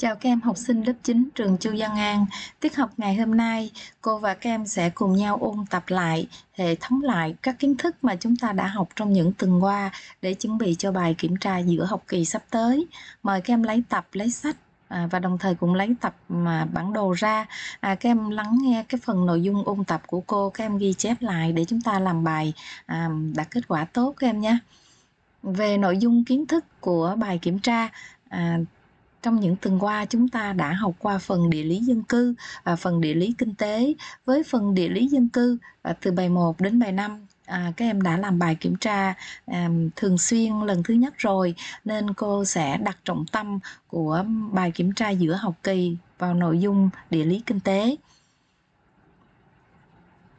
Chào các em học sinh lớp 9 trường Chu Văn An. Tiết học ngày hôm nay, cô và các em sẽ cùng nhau ôn tập lại, hệ thống lại các kiến thức mà chúng ta đã học trong những tuần qua để chuẩn bị cho bài kiểm tra giữa học kỳ sắp tới. Mời các em lấy tập, lấy sách à, và đồng thời cũng lấy tập mà bản đồ ra à, các em lắng nghe cái phần nội dung ôn tập của cô các em ghi chép lại để chúng ta làm bài à, đạt kết quả tốt các em nhé về nội dung kiến thức của bài kiểm tra à, trong những tuần qua chúng ta đã học qua phần địa lý dân cư và phần địa lý kinh tế với phần địa lý dân cư à, từ bài 1 đến bài 5 à, các em đã làm bài kiểm tra à, thường xuyên lần thứ nhất rồi nên cô sẽ đặt trọng tâm của bài kiểm tra giữa học kỳ vào nội dung địa lý kinh tế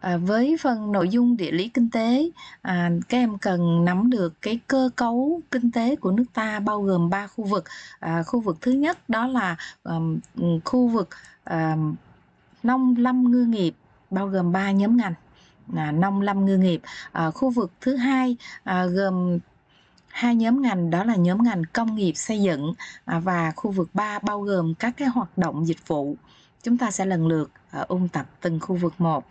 à, với phần nội dung địa lý kinh tế à, các em cần nắm được cái cơ cấu kinh tế của nước ta bao gồm 3 khu vực à, khu vực thứ nhất đó là um, khu vực um, nông lâm ngư nghiệp bao gồm 3 nhóm ngành à, nông lâm ngư nghiệp à, khu vực thứ hai à, gồm hai nhóm ngành đó là nhóm ngành công nghiệp xây dựng à, và khu vực 3 bao gồm các cái hoạt động dịch vụ chúng ta sẽ lần lượt à, ôn tập từng khu vực một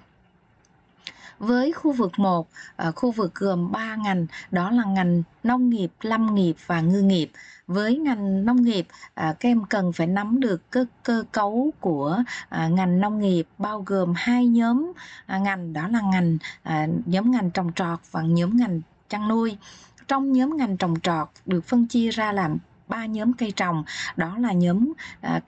với khu vực 1 ờ, khu vực gồm 3 ngành đó là ngành nông nghiệp, lâm nghiệp và ngư nghiệp. Với ngành nông nghiệp, ờ, các em cần phải nắm được cơ, cơ cấu của ờ, ngành nông nghiệp bao gồm hai nhóm ngành đó là ngành nhóm ngành trồng trọt và nhóm ngành chăn nuôi. Trong nhóm ngành trồng trọt được phân chia ra làm ba nhóm cây trồng đó là nhóm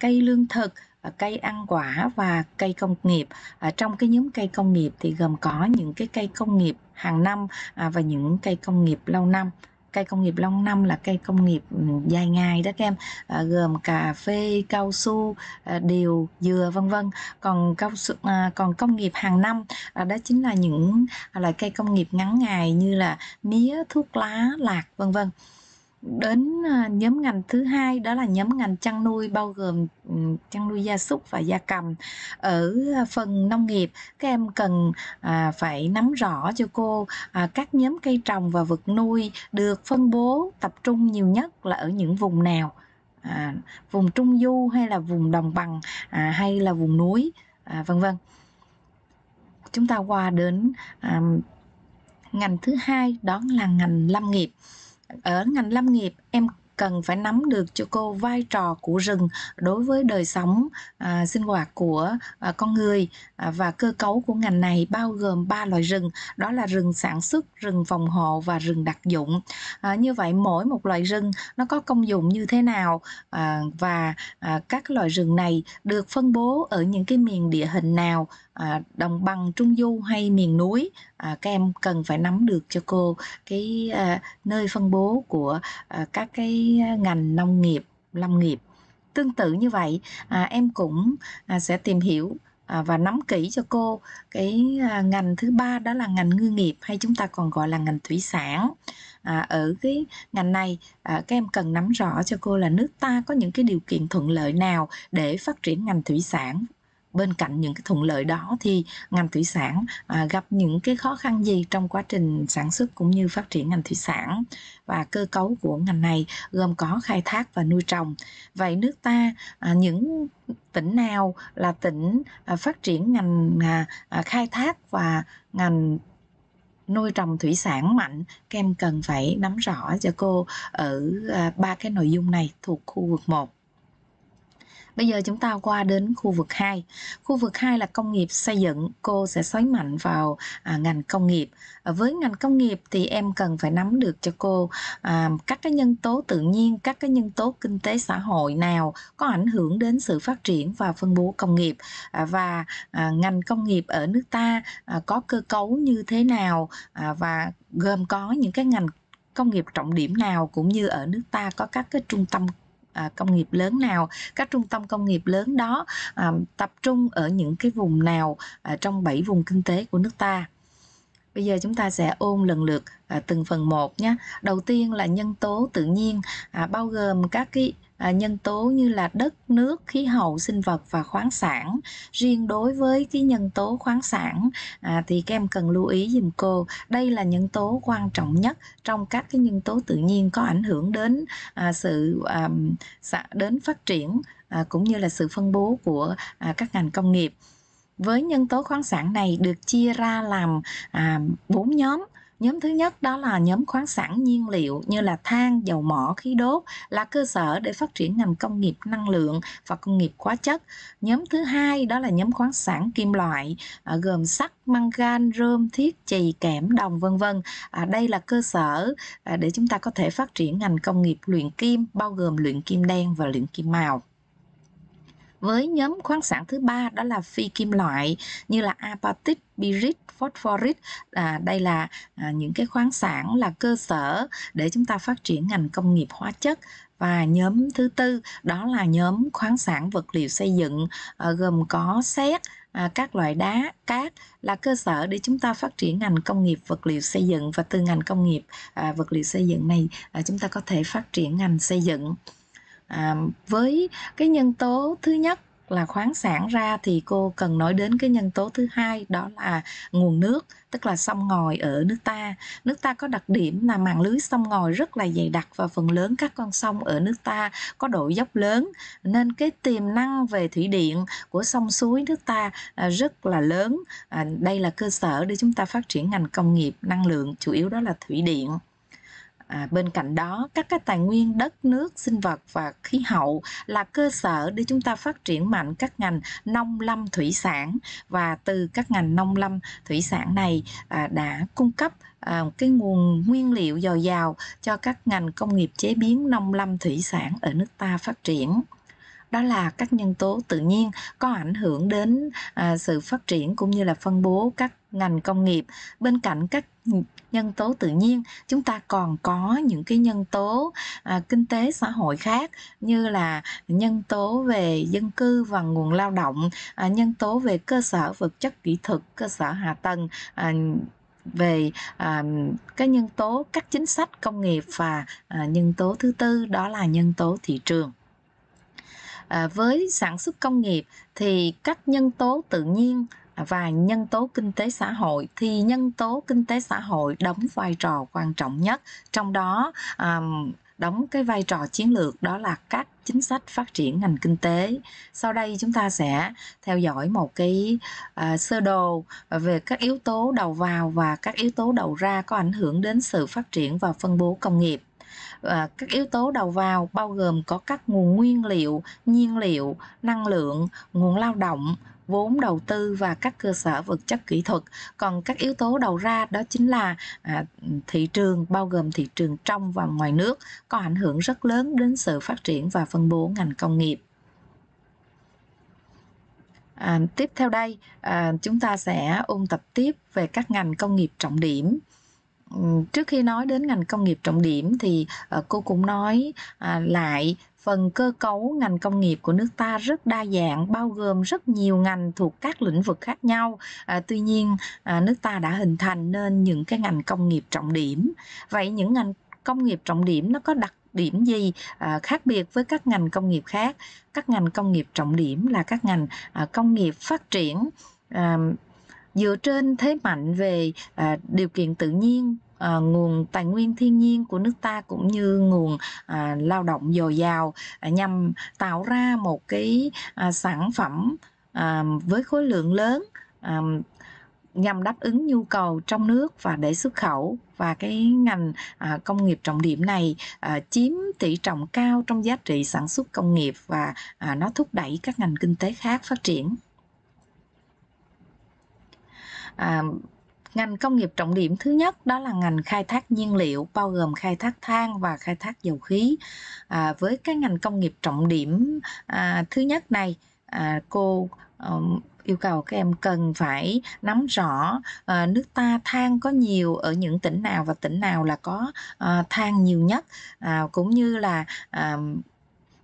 cây lương thực À, cây ăn quả và cây công nghiệp ở à, trong cái nhóm cây công nghiệp thì gồm có những cái cây công nghiệp hàng năm à, và những cây công nghiệp lâu năm cây công nghiệp lâu năm là cây công nghiệp ừ, dài ngày đó các em gồm cà phê cao su điều dừa vân vân còn cao su, còn công nghiệp hàng năm đó chính là những loại cây công nghiệp ngắn ngày như là mía thuốc lá lạc vân vân đến à, nhóm ngành thứ hai đó là nhóm ngành chăn nuôi bao gồm chăn nuôi gia súc và gia cầm ở phần nông nghiệp các em cần à, phải nắm rõ cho cô à, các nhóm cây trồng và vật nuôi được phân bố tập trung nhiều nhất là ở những vùng nào à, vùng trung du hay là vùng đồng bằng à, hay là vùng núi à, vân vân chúng ta qua đến à, ngành thứ hai đó là ngành lâm nghiệp ở ngành lâm nghiệp em cần phải nắm được cho cô vai trò của rừng đối với đời sống à, sinh hoạt của à, con người à, và cơ cấu của ngành này bao gồm ba loại rừng đó là rừng sản xuất rừng phòng hộ và rừng đặc dụng à, như vậy mỗi một loại rừng nó có công dụng như thế nào à, và à, các loại rừng này được phân bố ở những cái miền địa hình nào à, đồng bằng trung du hay miền núi à, các em cần phải nắm được cho cô cái à, nơi phân bố của à, các cái ngành nông nghiệp lâm nghiệp tương tự như vậy à, em cũng à, sẽ tìm hiểu à, và nắm kỹ cho cô cái à, ngành thứ ba đó là ngành ngư nghiệp hay chúng ta còn gọi là ngành thủy sản à, ở cái ngành này à, các em cần nắm rõ cho cô là nước ta có những cái điều kiện thuận lợi nào để phát triển ngành thủy sản bên cạnh những cái thuận lợi đó thì ngành thủy sản à, gặp những cái khó khăn gì trong quá trình sản xuất cũng như phát triển ngành thủy sản và cơ cấu của ngành này gồm có khai thác và nuôi trồng vậy nước ta à, những tỉnh nào là tỉnh à, phát triển ngành à, à, khai thác và ngành nuôi trồng thủy sản mạnh các em cần phải nắm rõ cho cô ở à, ba cái nội dung này thuộc khu vực 1 Bây giờ chúng ta qua đến khu vực 2. Khu vực 2 là công nghiệp xây dựng. Cô sẽ xoáy mạnh vào à, ngành công nghiệp. À, với ngành công nghiệp thì em cần phải nắm được cho cô à, các cái nhân tố tự nhiên, các cái nhân tố kinh tế xã hội nào có ảnh hưởng đến sự phát triển và phân bố công nghiệp à, và à, ngành công nghiệp ở nước ta à, có cơ cấu như thế nào à, và gồm có những cái ngành công nghiệp trọng điểm nào cũng như ở nước ta có các cái trung tâm À, công nghiệp lớn nào các trung tâm công nghiệp lớn đó à, tập trung ở những cái vùng nào à, trong bảy vùng kinh tế của nước ta bây giờ chúng ta sẽ ôn lần lượt từng phần một nhé đầu tiên là nhân tố tự nhiên bao gồm các cái À, nhân tố như là đất nước khí hậu sinh vật và khoáng sản riêng đối với cái nhân tố khoáng sản à, thì các em cần lưu ý dùm cô đây là nhân tố quan trọng nhất trong các cái nhân tố tự nhiên có ảnh hưởng đến à, sự à, đến phát triển à, cũng như là sự phân bố của à, các ngành công nghiệp với nhân tố khoáng sản này được chia ra làm à, 4 nhóm Nhóm thứ nhất đó là nhóm khoáng sản nhiên liệu như là than, dầu mỏ, khí đốt là cơ sở để phát triển ngành công nghiệp năng lượng và công nghiệp hóa chất. Nhóm thứ hai đó là nhóm khoáng sản kim loại à, gồm sắt, mangan, rơm, thiết, chì, kẽm, đồng vân vân. À, đây là cơ sở à, để chúng ta có thể phát triển ngành công nghiệp luyện kim bao gồm luyện kim đen và luyện kim màu với nhóm khoáng sản thứ ba đó là phi kim loại như là apatit pyrit phosphorit à, đây là à, những cái khoáng sản là cơ sở để chúng ta phát triển ngành công nghiệp hóa chất và nhóm thứ tư đó là nhóm khoáng sản vật liệu xây dựng à, gồm có xét à, các loại đá cát là cơ sở để chúng ta phát triển ngành công nghiệp vật liệu xây dựng và từ ngành công nghiệp à, vật liệu xây dựng này à, chúng ta có thể phát triển ngành xây dựng à, với cái nhân tố thứ nhất là khoáng sản ra thì cô cần nói đến cái nhân tố thứ hai đó là nguồn nước tức là sông ngòi ở nước ta nước ta có đặc điểm là mạng lưới sông ngòi rất là dày đặc và phần lớn các con sông ở nước ta có độ dốc lớn nên cái tiềm năng về thủy điện của sông suối nước ta à, rất là lớn à, đây là cơ sở để chúng ta phát triển ngành công nghiệp năng lượng chủ yếu đó là thủy điện à, bên cạnh đó các cái tài nguyên đất nước sinh vật và khí hậu là cơ sở để chúng ta phát triển mạnh các ngành nông lâm thủy sản và từ các ngành nông lâm thủy sản này à, đã cung cấp à, cái nguồn nguyên liệu dồi dào cho các ngành công nghiệp chế biến nông lâm thủy sản ở nước ta phát triển đó là các nhân tố tự nhiên có ảnh hưởng đến à, sự phát triển cũng như là phân bố các ngành công nghiệp bên cạnh các nhân tố tự nhiên chúng ta còn có những cái nhân tố à, kinh tế xã hội khác như là nhân tố về dân cư và nguồn lao động à, nhân tố về cơ sở vật chất kỹ thuật cơ sở hạ tầng à, về à, các nhân tố các chính sách công nghiệp và à, nhân tố thứ tư đó là nhân tố thị trường À, với sản xuất công nghiệp thì các nhân tố tự nhiên à, và nhân tố kinh tế xã hội thì nhân tố kinh tế xã hội đóng vai trò quan trọng nhất trong đó đóng cái vai trò chiến lược đó là các chính sách phát triển ngành kinh tế sau đây chúng ta sẽ theo dõi một cái à, sơ đồ về các yếu tố đầu vào và các yếu tố đầu ra có ảnh hưởng đến sự phát triển và phân bố công nghiệp À, các yếu tố đầu vào bao gồm có các nguồn nguyên liệu nhiên liệu năng lượng nguồn lao động vốn đầu tư và các cơ sở vật chất kỹ thuật còn các yếu tố đầu ra đó chính là à, thị trường bao gồm thị trường trong và ngoài nước có ảnh hưởng rất lớn đến sự phát triển và phân bố ngành công nghiệp à, tiếp theo đây à, chúng ta sẽ ôn tập tiếp về các ngành công nghiệp trọng điểm trước khi nói đến ngành công nghiệp trọng điểm thì ờ, cô cũng nói à, lại phần cơ cấu ngành công nghiệp của nước ta rất đa dạng bao gồm rất nhiều ngành thuộc các lĩnh vực khác nhau à, tuy nhiên à, nước ta đã hình thành nên những cái ngành công nghiệp trọng điểm vậy những ngành công nghiệp trọng điểm nó có đặc điểm gì khác biệt với các ngành công nghiệp khác các ngành công nghiệp trọng điểm là các ngành công nghiệp phát triển dựa trên thế mạnh về à, điều kiện tự nhiên à, nguồn tài nguyên thiên nhiên của nước ta cũng như nguồn à, lao động dồi dào à, nhằm tạo ra một cái à, sản phẩm à, với khối lượng lớn à, nhằm đáp ứng nhu cầu trong nước và để xuất khẩu và cái ngành à, công nghiệp trọng điểm này à, chiếm tỷ trọng cao trong giá trị sản xuất công nghiệp và à, nó thúc đẩy các ngành kinh tế khác phát triển à, ngành công nghiệp trọng điểm thứ nhất đó là ngành khai thác nhiên liệu bao gồm khai thác than và khai thác dầu khí à, với cái ngành công nghiệp trọng điểm à, thứ nhất này à, cô um, yêu cầu các em cần phải nắm rõ à, nước ta than có nhiều ở những tỉnh nào và tỉnh nào là có à, than nhiều nhất à, cũng như là à,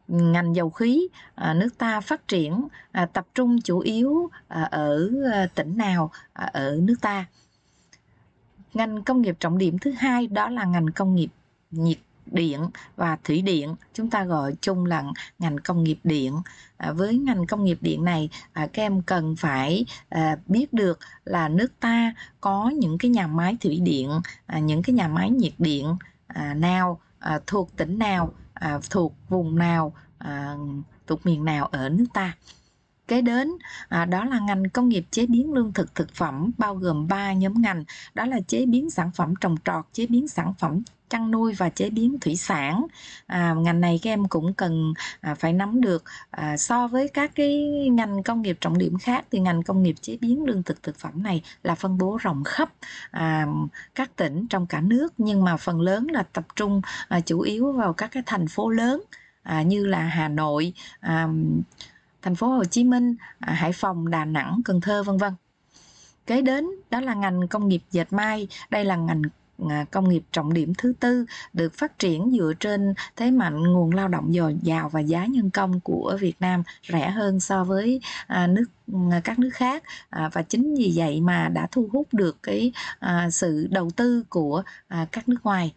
ngành dầu khí à, nước ta phát triển à, tập trung chủ yếu à, ở tỉnh nào ở nước ta ngành công nghiệp trọng điểm thứ hai đó là ngành công nghiệp nhiệt điện và thủy điện chúng ta gọi chung là ngành công nghiệp điện với ngành công nghiệp điện này các em cần phải biết được là nước ta có những cái nhà máy thủy điện những cái nhà máy nhiệt điện nào thuộc tỉnh nào à, thuộc vùng nào à, thuộc miền nào ở nước ta kế đến à, đó là ngành công nghiệp chế biến lương thực thực phẩm bao gồm 3 nhóm ngành đó là chế biến sản phẩm trồng trọt chế biến sản phẩm chăn nuôi và chế biến thủy sản à, ngành này các em cũng cần à, phải nắm được à, so với các cái ngành công nghiệp trọng điểm khác thì ngành công nghiệp chế biến lương thực thực phẩm này là phân bố rộng khắp à, các tỉnh trong cả nước nhưng mà phần lớn là tập trung à, chủ yếu vào các cái thành phố lớn à, như là Hà Nội à, thành phố Hồ Chí Minh à, Hải Phòng Đà Nẵng Cần Thơ vân vân kế đến đó là ngành công nghiệp dệt may đây là ngành Ờ, công nghiệp trọng điểm thứ tư được phát triển dựa trên thế mạnh nguồn lao động dồi dào và giá nhân công của Việt Nam rẻ hơn so với ờ, nước ờ, các nước khác và chính vì vậy mà đã thu hút được cái sự đầu tư của các nước ngoài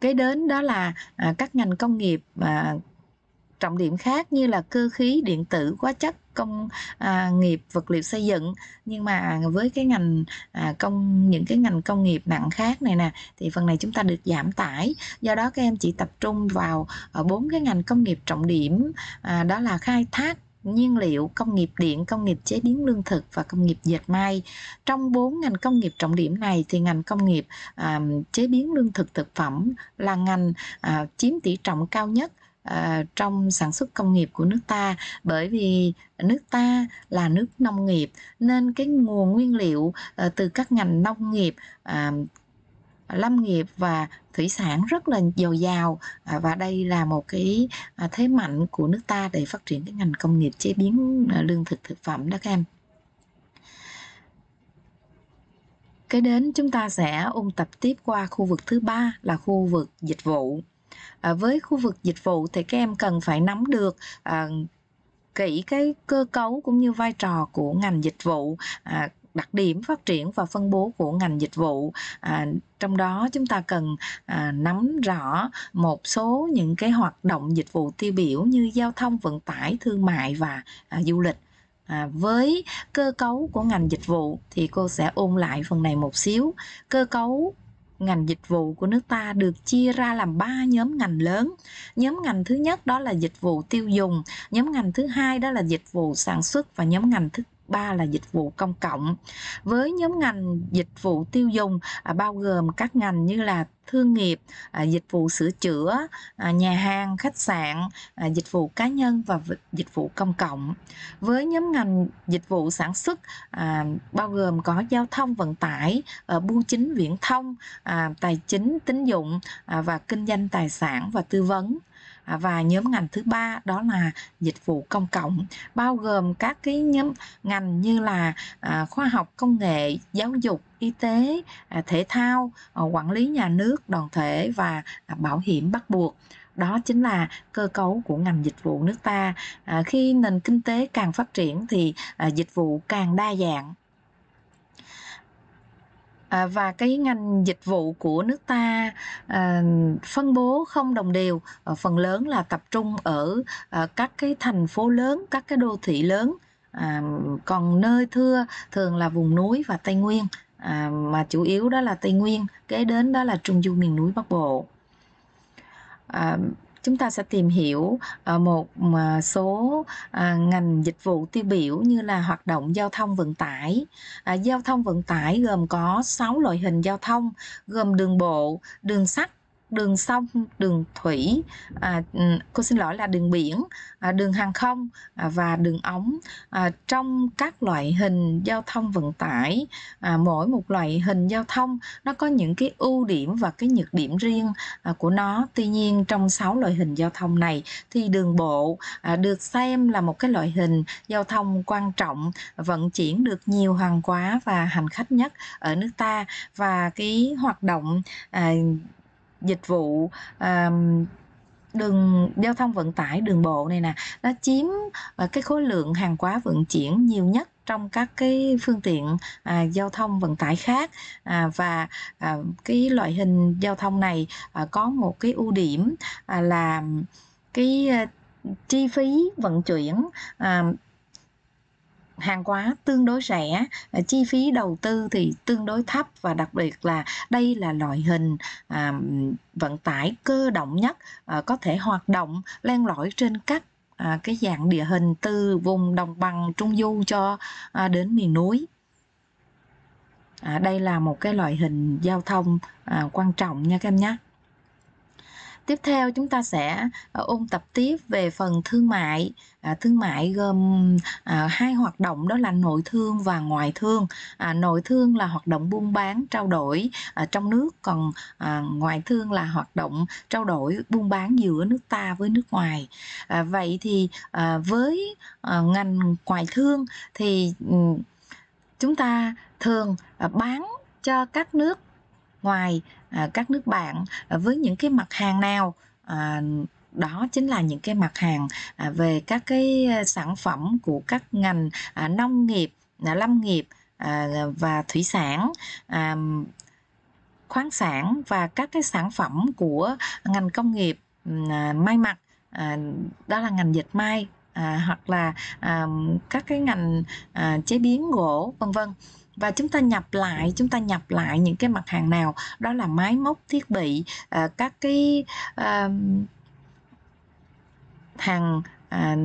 kế đến đó là các ngành công nghiệp trọng điểm khác như là cơ khí điện tử hóa chất công à, nghiệp vật liệu xây dựng nhưng mà với cái ngành à, công những cái ngành công nghiệp nặng khác này nè thì phần này chúng ta được giảm tải do đó các em chỉ tập trung vào ở à, bốn cái ngành công nghiệp trọng điểm à, đó là khai thác nhiên liệu, công nghiệp điện, công nghiệp chế biến lương thực và công nghiệp dệt may. Trong bốn ngành công nghiệp trọng điểm này thì ngành công nghiệp à, chế biến lương thực thực phẩm là ngành à, chiếm tỷ trọng cao nhất à, trong sản xuất công nghiệp của nước ta bởi vì nước ta là nước nông nghiệp nên cái nguồn nguyên liệu à, từ các ngành nông nghiệp à, lâm nghiệp và thủy sản rất là dồi dào à, và đây là một cái à, thế mạnh của nước ta để phát triển cái ngành công nghiệp chế biến à, lương thực thực phẩm đó các em kế đến chúng ta sẽ ôn tập tiếp qua khu vực thứ ba là khu vực dịch vụ à, với khu vực dịch vụ thì các em cần phải nắm được à, kỹ cái cơ cấu cũng như vai trò của ngành dịch vụ à, đặc điểm phát triển và phân bố của ngành dịch vụ à, trong đó chúng ta cần à, nắm rõ một số những cái hoạt động dịch vụ tiêu biểu như giao thông vận tải thương mại và à, du lịch À, với cơ cấu của ngành dịch vụ thì cô sẽ ôn lại phần này một xíu cơ cấu ngành dịch vụ của nước ta được chia ra làm ba nhóm ngành lớn nhóm ngành thứ nhất đó là dịch vụ tiêu dùng nhóm ngành thứ hai đó là dịch vụ sản xuất và nhóm ngành thứ ba là dịch vụ công cộng. Với nhóm ngành dịch vụ tiêu dùng à, bao gồm các ngành như là thương nghiệp, à, dịch vụ sửa chữa, à, nhà hàng, khách sạn, dịch vụ cá nhân và dịch vụ công cộng. Với nhóm ngành dịch vụ sản xuất bao gồm có giao thông vận tải, à, bưu chính viễn thông, tài chính tín dụng và kinh doanh tài sản và tư vấn. À, và nhóm ngành thứ ba đó là dịch vụ công cộng bao gồm các cái nhóm ngành như là à, khoa học công nghệ giáo dục y tế à, thể thao quản lý nhà nước đoàn thể và bảo hiểm bắt buộc đó chính là cơ cấu của ngành dịch vụ nước ta khi nền kinh tế càng phát triển thì dịch vụ càng đa dạng à, và cái ngành dịch vụ của nước ta à, phân bố không đồng đều à, phần lớn là tập trung ở à, các cái thành phố lớn các cái đô thị lớn à, còn nơi thưa thường là vùng núi và tây nguyên à, mà chủ yếu đó là tây nguyên kế đến đó là trung du miền núi bắc bộ à, chúng ta sẽ tìm hiểu ờ, một ờ, số ờ, ngành dịch vụ tiêu biểu như là hoạt động giao thông vận tải. À, giao thông vận tải gồm có 6 loại hình giao thông gồm đường bộ, đường sắt, đường sông đường thủy à, ừ, cô xin lỗi là đường biển à, đường hàng không à, và đường ống à, trong các loại hình giao thông vận tải à, mỗi một loại hình giao thông nó có những cái ưu điểm và cái nhược điểm riêng à, của nó tuy nhiên trong 6 loại hình giao thông này thì đường bộ à, được xem là một cái loại hình giao thông quan trọng vận chuyển được nhiều hàng hóa và hành khách nhất ở nước ta và cái hoạt động à, dịch vụ um, đường giao thông vận tải đường bộ này nè nó chiếm uh, cái khối lượng hàng hóa vận chuyển nhiều nhất trong các cái phương tiện à, giao thông vận tải khác à, và à, cái loại hình giao thông này à, có một cái ưu điểm à, là cái à, chi phí vận chuyển à, hàng hóa tương đối rẻ à, chi phí đầu tư thì tương đối thấp và đặc biệt là đây là loại hình à, vận tải cơ động nhất à, có thể hoạt động len lỏi trên các à, cái dạng địa hình từ vùng đồng bằng trung du cho à, đến miền núi à, đây là một cái loại hình giao thông à, quan trọng nha các em nhé tiếp theo chúng ta sẽ à, ôn tập tiếp về phần thương mại à, thương mại gồm à, hai hoạt động đó là nội thương và ngoại thương à, nội thương là hoạt động buôn bán trao đổi à, trong nước còn à, ngoại thương là hoạt động trao đổi buôn bán giữa nước ta với nước ngoài à, vậy thì à, với à, ngành ngoại thương thì ừ, chúng ta thường à, bán cho các nước ngoài à, các nước bạn à, với những cái mặt hàng nào à, đó chính là những cái mặt hàng à, về các cái à, sản phẩm của các ngành à, nông nghiệp à, lâm nghiệp à, và thủy sản à, khoáng sản và các cái sản phẩm của ngành công nghiệp à, may mặc à, đó là ngành dệt may à, hoặc là à, các cái ngành à, chế biến gỗ vân vân và chúng ta nhập lại chúng ta nhập lại những cái mặt hàng nào đó là máy móc thiết bị à, các cái à, hàng à,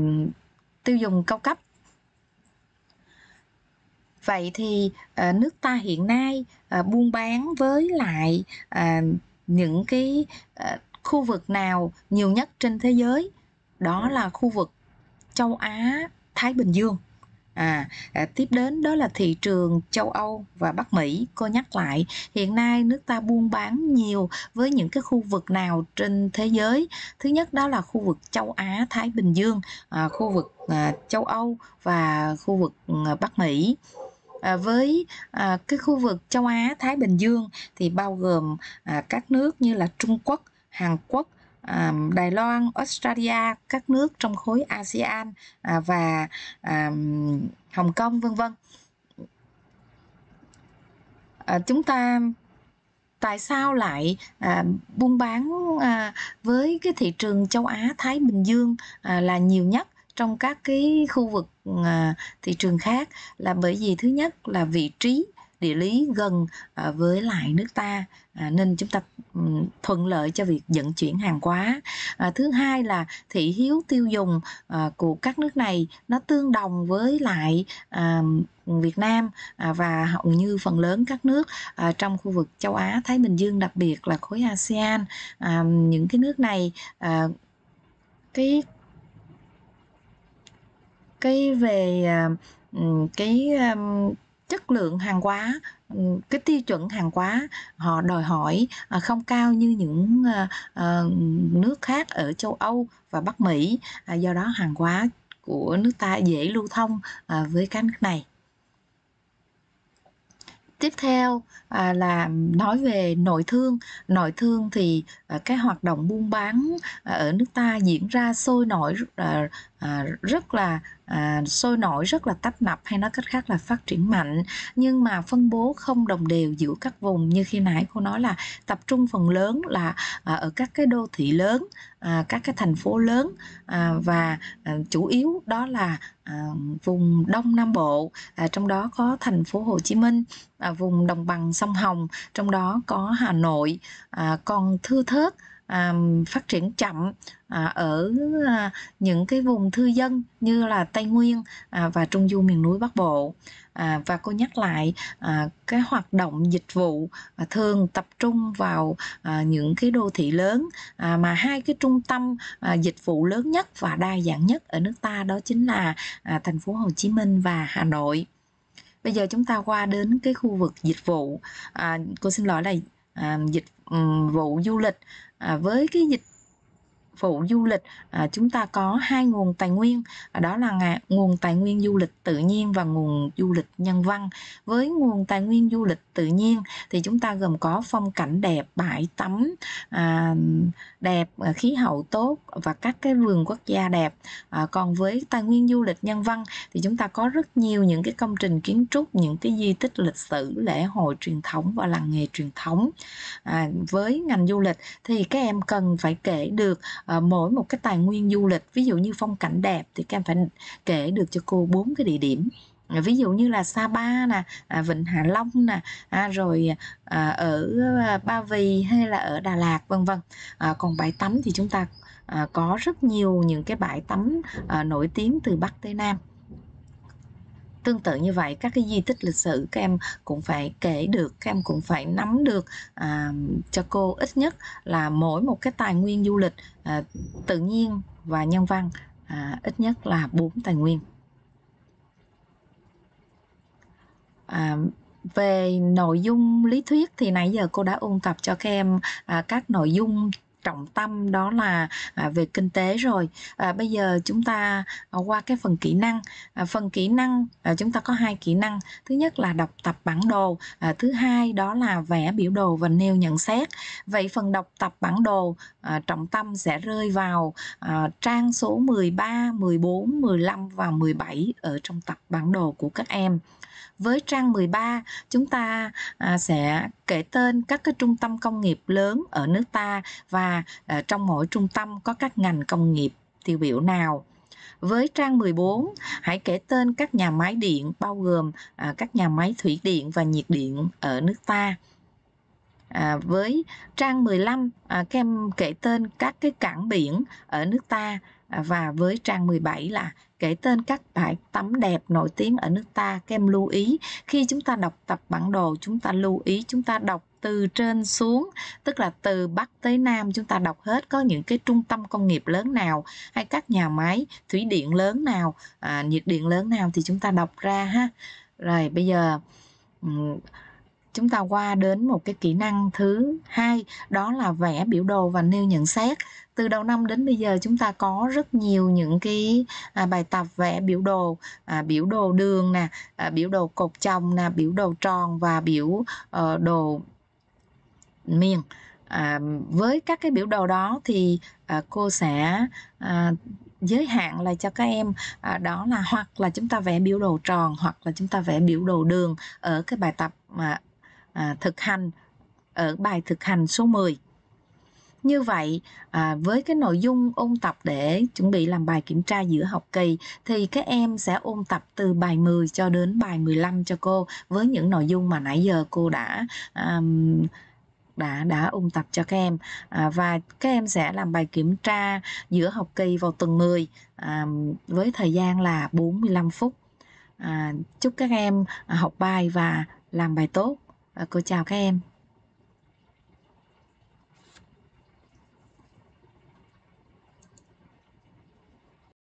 tiêu dùng cao cấp vậy thì à, nước ta hiện nay à, buôn bán với lại à, những cái à, khu vực nào nhiều nhất trên thế giới đó là khu vực châu á thái bình dương à, à tiếp đến đó là thị trường châu Âu và Bắc Mỹ cô nhắc lại hiện nay nước ta buôn bán nhiều với những cái khu vực nào trên thế giới thứ nhất đó là khu vực châu Á Thái Bình Dương à, khu vực à, châu Âu và khu vực à, Bắc Mỹ à, với à, cái khu vực châu Á Thái Bình Dương thì bao gồm à, các nước như là Trung Quốc Hàn Quốc À, Đài Loan, Australia, các nước trong khối ASEAN à, và à, Hồng Kông vân vân. chúng ta tại sao lại buôn bán với cái thị trường châu Á Thái Bình Dương là nhiều nhất trong các cái khu vực thị trường khác là bởi vì thứ nhất là vị trí địa lý gần à, với lại nước ta à, nên chúng ta thuận lợi cho việc vận chuyển hàng hóa à, thứ hai là thị hiếu tiêu dùng của các nước này nó tương đồng với lại Việt Nam và hầu như phần lớn các nước trong khu vực châu Á Thái Bình Dương đặc biệt là khối ASEAN những cái nước này cái cái về cái chất lượng hàng hóa ừ, cái tiêu chuẩn hàng hóa họ đòi hỏi à, không cao như những à, à, nước khác ở châu Âu và Bắc Mỹ do đó hàng hóa của nước ta dễ lưu thông với các nước này tiếp theo là nói về nội thương nội thương thì cái hoạt động buôn bán ở nước ta diễn ra sôi nổi à, rất là à, sôi nổi rất là tấp nập hay nói cách khác là phát triển mạnh nhưng mà phân bố không đồng đều giữa các vùng như khi nãy cô nói là tập trung phần lớn là à, ở các cái đô thị lớn à, các cái thành phố lớn à, và à, chủ yếu đó là à, vùng đông nam bộ à, trong đó có thành phố Hồ Chí Minh à, vùng đồng bằng sông Hồng trong đó có Hà Nội à, còn thưa thớt à, phát triển chậm à, ở à, những cái vùng thư dân như là Tây Nguyên à, và Trung Du miền núi Bắc Bộ à, và cô nhắc lại à, cái hoạt động dịch vụ à, thường tập trung vào à, những cái đô thị lớn à, mà hai cái trung tâm à, dịch vụ lớn nhất và đa dạng nhất ở nước ta đó chính là à, thành phố Hồ Chí Minh và Hà Nội bây giờ chúng ta qua đến cái khu vực dịch vụ à, cô xin lỗi là À, dịch vụ du lịch à, với cái dịch vụ du lịch à, chúng ta có hai nguồn tài nguyên à, đó là nguồn tài nguyên du lịch tự nhiên và nguồn du lịch nhân văn với nguồn tài nguyên du lịch tự nhiên thì chúng ta gồm có phong cảnh đẹp bãi tắm à, đẹp à, khí hậu tốt và các cái vườn quốc gia đẹp à, còn với tài nguyên du lịch nhân văn thì chúng ta có rất nhiều những cái công trình kiến trúc những cái di tích lịch sử lễ hội truyền thống và làng nghề truyền thống à, với ngành du lịch thì các em cần phải kể được Ờ, mỗi một cái tài nguyên du lịch ví dụ như phong cảnh đẹp thì các em phải kể được cho cô bốn cái địa điểm ờ, ví dụ như là Sapa nè, à, Vịnh Hạ Long nè, à, rồi à, ở Ba Vì hay là ở Đà Lạt vân vân. Ờ, còn bãi tắm thì chúng ta có rất nhiều những cái bãi tắm nổi tiếng từ Bắc tới Nam tương tự như vậy các cái di tích lịch sử các em cũng phải kể được các em cũng phải nắm được à, cho cô ít nhất là mỗi một cái tài nguyên du lịch à, tự nhiên và nhân văn à, ít nhất là bốn tài nguyên à, về nội dung lý thuyết thì nãy giờ cô đã ôn tập cho các em à, các nội dung trọng tâm đó là à, về kinh tế rồi à, bây giờ chúng ta à, qua cái phần kỹ năng phần kỹ năng chúng ta có hai kỹ năng thứ nhất là đọc tập bản đồ thứ hai đó là vẽ biểu đồ và nêu nhận xét vậy phần đọc tập bản đồ trọng tâm sẽ rơi vào trang số 13 14 15 và 17 ở trong tập bản đồ của các em với trang 13 chúng ta à, sẽ kể tên các cái trung tâm công nghiệp lớn ở nước ta và à, trong mỗi trung tâm có các ngành công nghiệp tiêu biểu nào. Với trang 14, hãy kể tên các nhà máy điện bao gồm à, các nhà máy thủy điện và nhiệt điện ở nước ta. À, với trang 15, à, các em kể tên các cái cảng biển ở nước ta à, và với trang 17 là kể tên các bãi tắm đẹp nổi tiếng ở nước ta các em lưu ý khi chúng ta đọc tập bản đồ chúng ta lưu ý chúng ta đọc từ trên xuống tức là từ bắc tới nam chúng ta đọc hết có những cái trung tâm công nghiệp lớn nào hay các nhà máy thủy điện lớn nào à, nhiệt điện lớn nào thì chúng ta đọc ra ha rồi bây giờ chúng ta qua đến một cái kỹ năng thứ hai đó là vẽ biểu đồ và nêu nhận xét từ đầu năm đến bây giờ chúng ta có rất nhiều những cái à, bài tập vẽ biểu đồ à, biểu đồ đường nè à, biểu đồ cột chồng nè biểu đồ tròn và biểu uh, đồ miền à, với các cái biểu đồ đó thì à, cô sẽ à, giới hạn là cho các em à, đó là hoặc là chúng ta vẽ biểu đồ tròn hoặc là chúng ta vẽ biểu đồ đường ở cái bài tập mà à, thực hành ở bài thực hành số 10. Như vậy, à, với cái nội dung ôn tập để chuẩn bị làm bài kiểm tra giữa học kỳ thì các em sẽ ôn tập từ bài 10 cho đến bài 15 cho cô với những nội dung mà nãy giờ cô đã um, đã đã ôn tập cho các em à, và các em sẽ làm bài kiểm tra giữa học kỳ vào tuần 10 à, với thời gian là 45 phút. À, chúc các em học bài và làm bài tốt. Và ờ, cô chào các em.